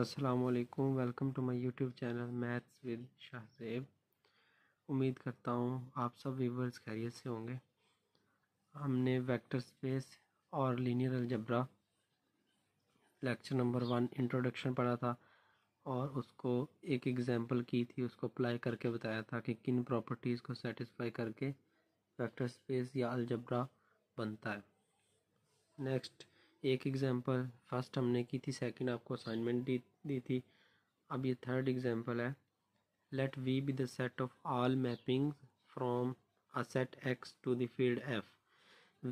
असलकुम welcome to my YouTube channel maths with Shahzeb उम्मीद करता हूँ आप सब व्यूवर्स खैरियत से होंगे हमने वेक्टर स्पेस और linear algebra lecture number one introduction पढ़ा था और उसको एक एग्जांपल की थी उसको अप्लाई करके बताया था कि किन प्रॉपर्टीज़ को सेटिस्फाई करके वेक्टर स्पेस या अलजबरा बनता है नेक्स्ट एक एग्ज़ाम्पल फर्स्ट हमने की थी सेकंड आपको असाइनमेंट दी दी थी अब ये थर्ड एग्ज़ाम्पल है let V be the set of all mapping from a set X to the field F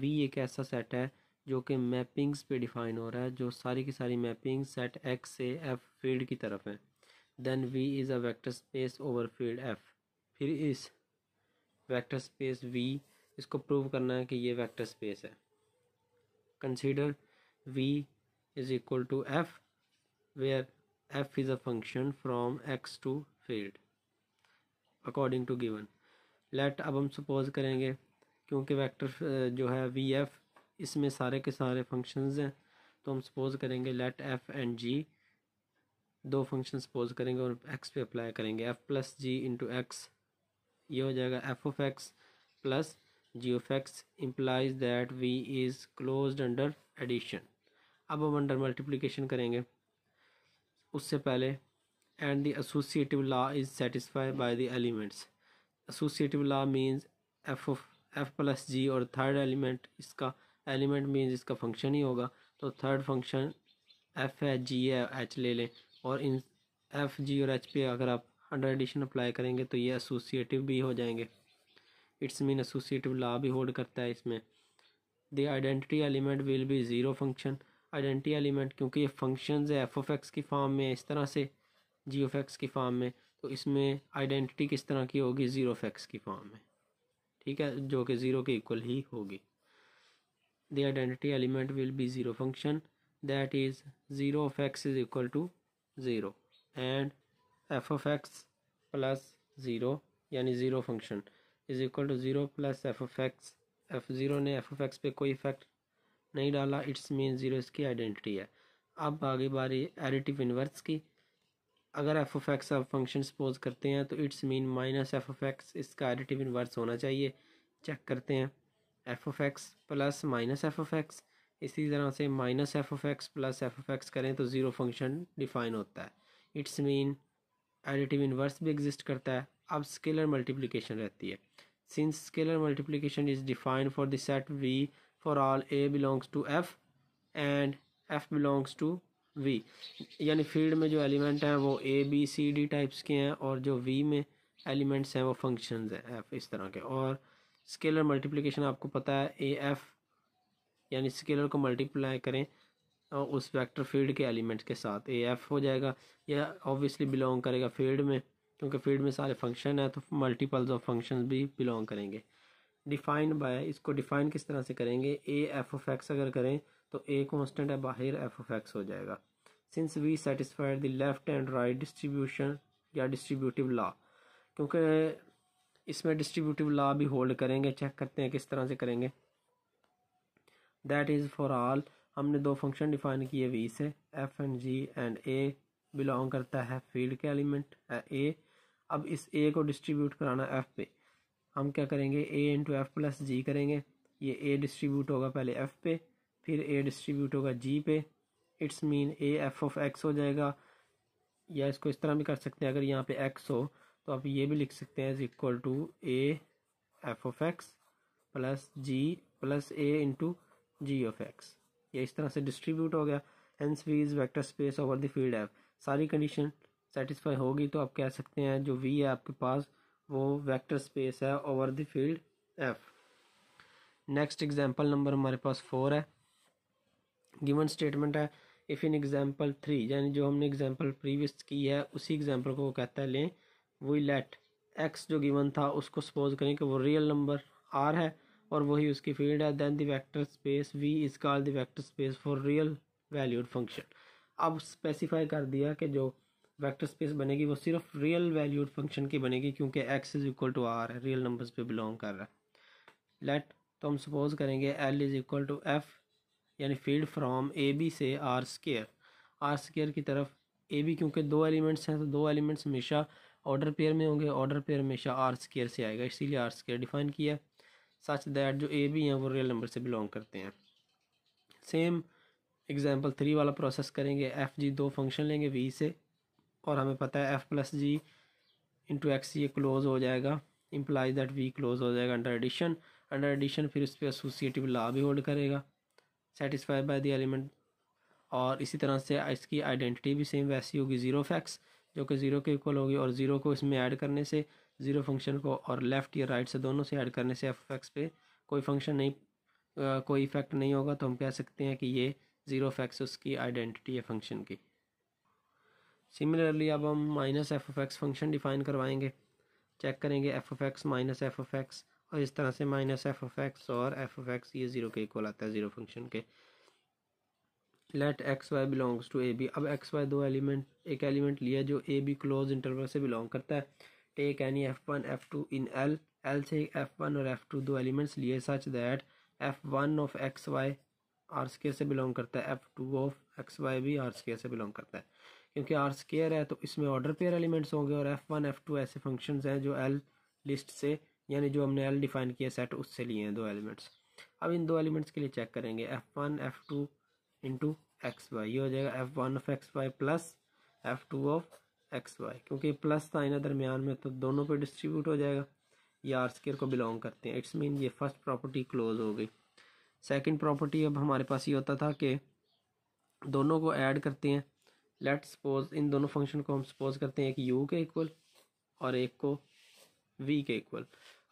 V एक ऐसा सेट है जो कि मैपिंग्स पे डिफाइन हो रहा है जो सारी की सारी मैपिंग सेट एक्स से एफ फील्ड की तरफ है then V is a vector space over field F फिर इस वेक्टर स्पेस वी इसको प्रूव करना है कि ये वेक्टर स्पेस है consider v is equal to f where f is a function from x to field according to given let अब हम suppose करेंगे क्योंकि वेक्टर जो है वी एफ इसमें सारे के सारे फंक्शंस हैं तो हम सपोज करेंगे लेट एफ एंड जी दो फंक्शन सपोज करेंगे और एक्स पे अप्लाई करेंगे एफ प्लस जी इंटू एक्स ये हो जाएगा F of x plus ji of X implies that V is close under addition अब हम अंडर मल्टीप्लिकेशन करेंगे उससे पहले and the associative law is satisfied by the elements associative law means F of F plus G और third element इसका element means इसका function ही होगा तो थर्ड फंक्शन एफ है जी है एच ले लें और इन एफ जी और एच पे अगर आप अंडर एडिशन अप्लाई करेंगे तो ये एसोसिएटिव भी हो जाएंगे इट्स मीन एसोसिएटिव लॉ भी होल्ड करता है इसमें the identity element will be zero function identity element क्योंकि ये फंक्शंस है एफ ओफ एक्स की फॉर्म में इस तरह से जी ओफ एक्स की फॉर्म में तो इसमें आइडेंटिटी किस तरह की होगी ज़ीरो ऑफ एक्स की फॉर्म में ठीक है जो कि ज़ीरो के इक्वल ही होगी the identity element will be zero function that is zero of X is equal to zero and F of x plus zero यानी zero function is equal to zero plus F of X F zero ने F of X पे कोई effect नहीं डाला it's mean zero इसकी identity है अब आगे बारी एडिटिव इन्वर्स की अगर एफ ऑफ एक्स आप फंक्शन सपोज करते हैं तो it's mean minus F of X इसका एडिटिव इन्वर्स होना चाहिए चेक करते हैं F of x plus minus F of X इसी तरह से minus F of x plus F of X करें तो ज़ीरो फंक्शन डिफाइन होता है इट्स मीन एडिटिव इन्वर्स भी एग्जिस्ट करता है अब स्केलर मल्टीप्लिकेशन रहती है since scalar multiplication is defined for the set V for all A belongs to F and F belongs to V यानी फील्ड में जो एलिमेंट हैं वो A B C D types के हैं और जो वी में एलिमेंट्स हैं वो फंक्शन हैं एफ इस तरह के और स्केलर मल्टीप्लिकेशन आपको पता है ए एफ यानी स्केलर को मल्टीप्लाई करें और उस वेक्टर फील्ड के एलिमेंट्स के साथ ए एफ हो जाएगा यह ऑब्वियसली बिलोंग करेगा फील्ड में क्योंकि फील्ड में सारे फंक्शन हैं तो मल्टीपल्स ऑफ फंक्शन भी बिलोंग करेंगे डिफाइन बाय इसको डिफाइन किस तरह से करेंगे ए एफ ऑफ एक्स अगर करें तो ए कॉन्स्टेंट है बाहर एफ ऑफ एक्स हो जाएगा since we satisfied the left and right distribution या डिस्ट्रीब्यूटिव लॉ क्योंकि इसमें डिस्ट्रीब्यूटिव लॉ भी होल्ड करेंगे चेक करते हैं किस तरह से करेंगे दैट इज़ फॉर ऑल हमने दो फंक्शन डिफाइन किए वी से f and g and a belong करता है फील्ड के एलिमेंट ए अब इस ए को डिस्ट्रीब्यूट कराना एफ पे हम क्या करेंगे a into f plus g करेंगे ये ए डिस्ट्रीब्यूट होगा पहले एफ पे फिर ए डिस्ट्रीब्यूट होगा जी पे it's mean A F of x हो जाएगा या इसको इस तरह भी कर सकते हैं अगर यहाँ पे एक्स हो तो आप ये भी लिख सकते हैं is equal to a F of x plus g plus a into g of x ये इस तरह से डिस्ट्रीब्यूट हो गया hence V is vector space over the field F सारी कंडीशन सेटिस्फाई होगी तो आप कह सकते हैं जो वी है आपके पास वो वेक्टर स्पेस है over the field F next example number हमारे पास फोर है गिवन स्टेटमेंट है इफ़ इन एग्जांपल थ्री यानी जो हमने एग्जांपल प्रीवियस की है उसी एग्जांपल को वो कहता है लें वही लेट एक्स जो गिवन था उसको सपोज करें कि वो रियल नंबर आर है और वही उसकी फील्ड है then the vector space V is called the vector space for real valued function अब स्पेसिफाई कर दिया कि जो वेक्टर स्पेस बनेगी वो सिर्फ रियल वैल्यूड फंक्शन की बनेगी क्योंकि x is equal to R है रियल नंबर्स पे बिलोंग कर रहा है लेट तो हम सपोज करेंगे L is equal to F यानी फील्ड फ्रॉम ए बी से आर स्केयर आर स्केयर की तरफ ए बी क्योंकि दो एलिमेंट्स हैं तो दो एलिमेंट्स हमेशा ऑर्डर पेयर में होंगे ऑर्डर पेयर हमेशा आर स्केयर से आएगा इसीलिए आर स्केयर डिफाइन किया सच दैट जो ए बी हैं वो रियल नंबर से बिलोंग करते हैं सेम एग्जाम्पल थ्री वाला प्रोसेस करेंगे एफ जी दो फंक्शन लेंगे वी से और हमें पता है एफ़ प्लस जी इंटू एक्स ये क्लोज़ हो जाएगा इम्प्लाइज दैट वी क्लोज़ हो जाएगा अंडर एडिशन अंडर एडिशन फिर उस पर एसोसिएटिव ला भी होल्ड करेगा सेटिस्फाई बाय द एलिमेंट और इसी तरह से इसकी आइडेंटिटी भी सेम वैसी होगी ज़ीरो ऑफ एक्स जो कि ज़ीरो के इक्वल होगी और ज़ीरो को इसमें ऐड करने से ज़ीरो फंक्शन को और लेफ़्ट या राइट से दोनों से ऐड करने से एफ एक्स पे कोई फंक्शन नहीं आ, कोई इफेक्ट नहीं होगा तो हम कह सकते हैं कि ये ज़ीरो ऑफ एक्स उसकी आइडेंटिटी है फंक्शन की सिमिलरली अब हम minus F of x function define करवाएंगे चेक करेंगे f of x minus F of x और इस तरह से माइनस एफ ऑफ एक्स और एफ ऑफ एक्स ये ज़ीरो के इक्वल आता है ज़ीरो फंक्शन के let x y belongs to a b अब एक्स वाई दो एलिमेंट एक एलिमेंट लिया जो ए बी क्लोज इंटरवल से बिलोंग करता है take any f one f two in L L से एफ वन और एफ टू दो एलिमेंट्स लिए such that f one of x y R square से बिलोंग करता है f two of x y भी आर स्केयर से belong करता है क्योंकि आर स्केयर है तो इसमें ऑर्डर पेयर एलिमेंट्स होंगे और एफ वन एफ टू ऐसे फंक्शन हैं जो एल लिस्ट से यानी जो हमने एल डिफाइन किया सेट उससे लिए हैं दो एलिमेंट्स अब इन दो एलिमेंट्स के लिए चेक करेंगे f one f two into x y ये हो जाएगा f one of x y plus f two of x y क्योंकि प्लस था इन्हें दरमियान में तो दोनों पे डिस्ट्रीब्यूट हो जाएगा ये आर स्केयर को बिलोंग करते हैं इट्स मीन ये फर्स्ट प्रॉपर्टी क्लोज हो गई सेकेंड प्रॉपर्टी अब हमारे पास ये होता था कि दोनों को ऐड करते हैं लेट सपोज इन दोनों फंक्शन को हम सपोज करते हैं एक यू के इक्वल और एक को वी के इक्वल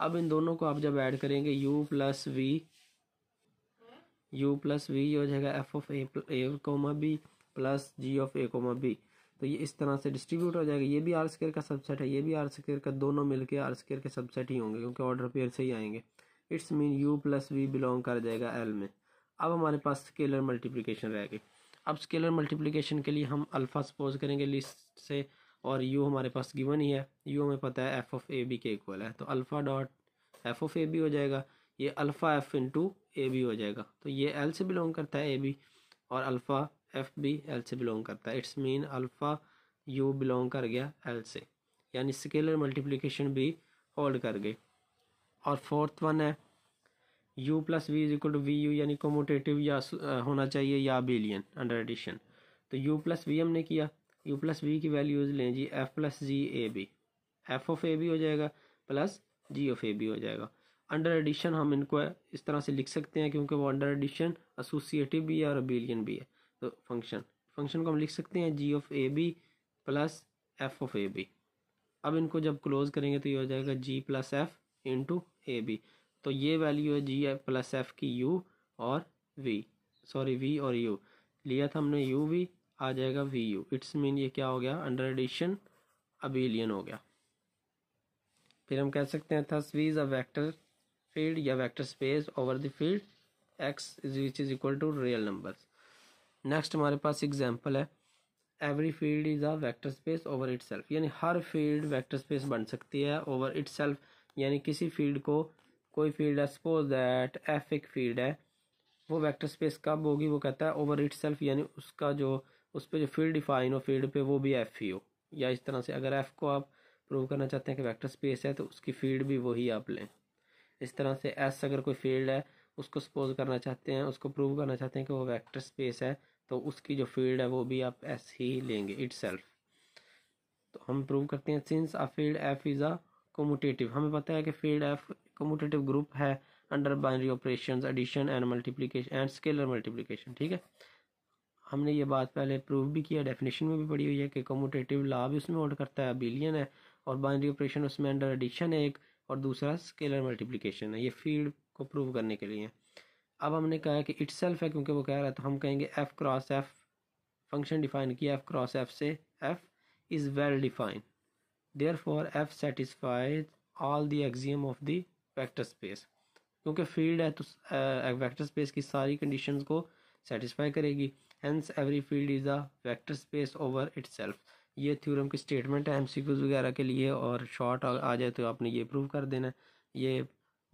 अब इन दोनों को आप जब ऐड करेंगे u plus v u plus v हो जाएगा F of a comma b plus ji of a comma b तो ये इस तरह से डिस्ट्रीब्यूट हो जाएगा ये भी आर स्केयर का सबसेट है ये भी आर स्केयर का दोनों मिलके आर स्केयर के सबसेट ही होंगे क्योंकि ऑर्डर पेयर से ही आएंगे it's mean u plus v belong कर जाएगा एल में अब हमारे पास स्केलर मल्टीप्लिकेशन रह गई अब स्केलर मल्टीप्लिकेशन के लिए हम अल्फ़ा सपोज करेंगे लिस्ट से और यू हमारे पास गिवन ही है यू हमें पता है एफ ऑफ ए बी के इक्वल है तो alpha dot f of a b हो जाएगा ये alpha f into a b हो जाएगा तो ये एल से बिलोंग करता है ए बी और अल्फ़ा एफ बी एल से बिलोंग करता है it's mean alpha u belong कर गया एल से यानी स्केलर मल्टीप्लिकेशन भी होल्ड कर गई और फोर्थ वन है u plus v is equal to v u यानी कोमोटेटिव या होना चाहिए या बिलियन अंडर एडिशन तो u प्लस वी हमने किया u प्लस वी की वैल्यूज लें g f plus g a b f of a b हो जाएगा plus ji of a b हो जाएगा अंडर एडिशन हम इनको इस तरह से लिख सकते हैं क्योंकि वो अंडर एडिशन एसोसिएटिव भी है और बिलियन भी है तो फंक्शन फंक्शन को हम लिख सकते हैं g of a b plus F of a b अब इनको जब क्लोज करेंगे तो ये हो जाएगा g plus f into a b तो ये वैल्यू है जी एफ प्लस एफ की यू और वी सॉरी वी और यू लिया था हमने यू वी आ जाएगा वी यू इट्स मीन ये क्या हो गया अंडर एडिशन अबिलियन हो गया फिर हम कह सकते हैं thus V is a vector field या vector space over the field x is which is equal to real number next हमारे पास एग्जाम्पल है every field is a vector space over it यानी हर फील्ड वैक्टर स्पेस बन सकती है over it यानी किसी फील्ड को कोई फील्ड है सपोज दैट एफ एक फील्ड है वो वेक्टर स्पेस कब होगी वो कहता है ओवर इट सेल्फ यानी उसका जो उस पर जो फील्ड डिफाइन हो फील्ड पे वो भी एफ ही हो या इस तरह से अगर एफ को आप प्रूव करना चाहते हैं कि वेक्टर स्पेस है तो उसकी फील्ड भी वही आप लें इस तरह से एस अगर कोई फील्ड है उसको सपोज करना चाहते हैं उसको प्रूव करना चाहते हैं कि वो वैक्टर स्पेस है तो उसकी जो फील्ड है वो भी आप एस ही लेंगे इट सेल्फ तो हम प्रूव करते हैं since a field F is a commutative हमें पता है कि फील्ड एफ कम्यूटेटिव ग्रुप है under binary operation addition and multiplication and scalar multiplication ठीक है हमने ये बात पहले प्रूव भी किया डेफिनेशन में भी पढ़ी हुई है कि कम्यूटेटिव ला भी उसमें ऑर्डर करता है बिलियन है और बाइनरी ऑपरेशन उसमें अंडर एडिशन है एक और दूसरा स्केलर मल्टीप्लीकेशन है ये फील्ड को प्रूव करने के लिए अब हमने कहा कि इट्स है क्योंकि वो कह रहा है तो हम कहेंगे F cross F function define किया एफ क्रॉस एफ से F is well defined therefore F satisfies all the axiom of the vector space क्योंकि फील्ड है तो वेक्टर स्पेस की सारी कंडीशंस को सेटिस्फाई करेगी hence every field is a vector space over its ये theorem की स्टेटमेंट है एम वगैरह के लिए और शॉर्ट आ जाए तो आपने ये प्रूव कर देना ये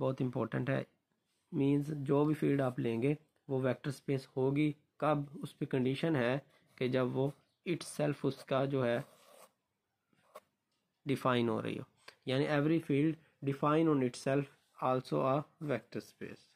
बहुत इंपॉर्टेंट है मींस जो भी फील्ड आप लेंगे वो वेक्टर स्पेस होगी कब उस पर कंडीशन है कि जब वो इट्स उसका जो है डिफाइन हो रही हो यानी every field define on itself also a vector space